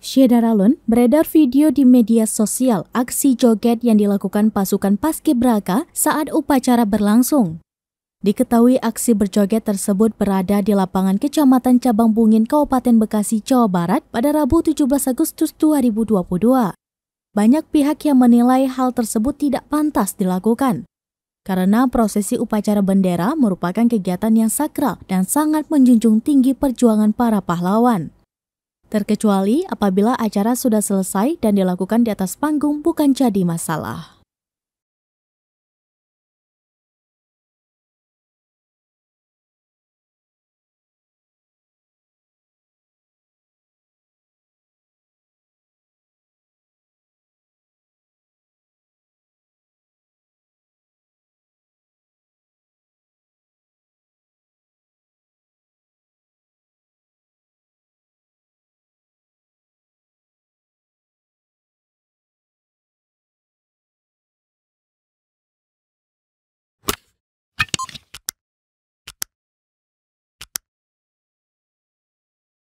Syedaralun beredar video di media sosial aksi joget yang dilakukan pasukan Paskibraka saat upacara berlangsung. Diketahui aksi berjoget tersebut berada di lapangan Kecamatan Cabang Bungin, Kabupaten Bekasi, Jawa Barat pada Rabu 17 Agustus 2022. Banyak pihak yang menilai hal tersebut tidak pantas dilakukan. Karena prosesi upacara bendera merupakan kegiatan yang sakral dan sangat menjunjung tinggi perjuangan para pahlawan terkecuali apabila acara sudah selesai dan dilakukan di atas panggung bukan jadi masalah.